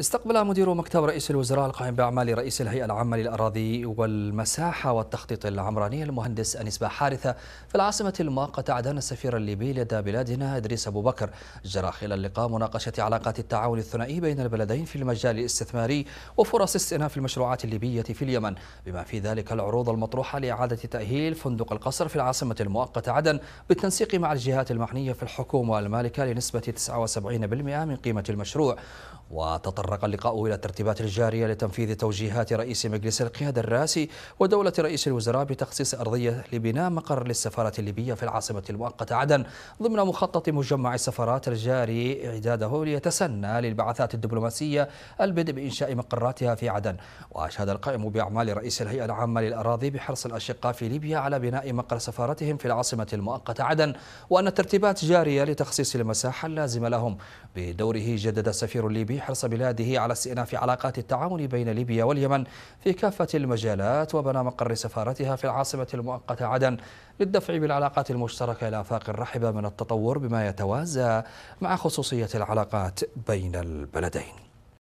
استقبل مدير مكتب رئيس الوزراء القائم بأعمال رئيس الهيئة العامة للأراضي والمساحة والتخطيط العمراني المهندس أنيس حارثة في العاصمة المؤقتة عدن السفير الليبي لدى بلادنا إدريس أبو بكر جرى خلال اللقاء مناقشة علاقات التعاون الثنائي بين البلدين في المجال الاستثماري وفرص استئناف المشروعات الليبية في اليمن بما في ذلك العروض المطروحة لإعادة تأهيل فندق القصر في العاصمة المؤقتة عدن بالتنسيق مع الجهات المعنية في الحكومة المالكة لنسبة 79% من قيمة المشروع وتطرق تطرق اللقاء إلى الترتيبات الجارية لتنفيذ توجيهات رئيس مجلس القيادة الرئاسي ودولة رئيس الوزراء بتخصيص أرضية لبناء مقر للسفارة الليبية في العاصمة المؤقتة عدن ضمن مخطط مجمع السفارات الجاري إعداده ليتسنى للبعثات الدبلوماسية البدء بإنشاء مقراتها في عدن وأشهد القائم بأعمال رئيس الهيئة العامة للأراضي بحرص الأشقاء في ليبيا على بناء مقر سفارتهم في العاصمة المؤقتة عدن وأن الترتيبات جارية لتخصيص المساحة اللازمة لهم بدوره جدد السفير الليبي حرص بلاد اعتماده على استئناف علاقات التعاون بين ليبيا واليمن في كافة المجالات وبنى مقر سفارتها في العاصمة المؤقتة عدن للدفع بالعلاقات المشتركة إلى آفاق رحبة من التطور بما يتوازى مع خصوصية العلاقات بين البلدين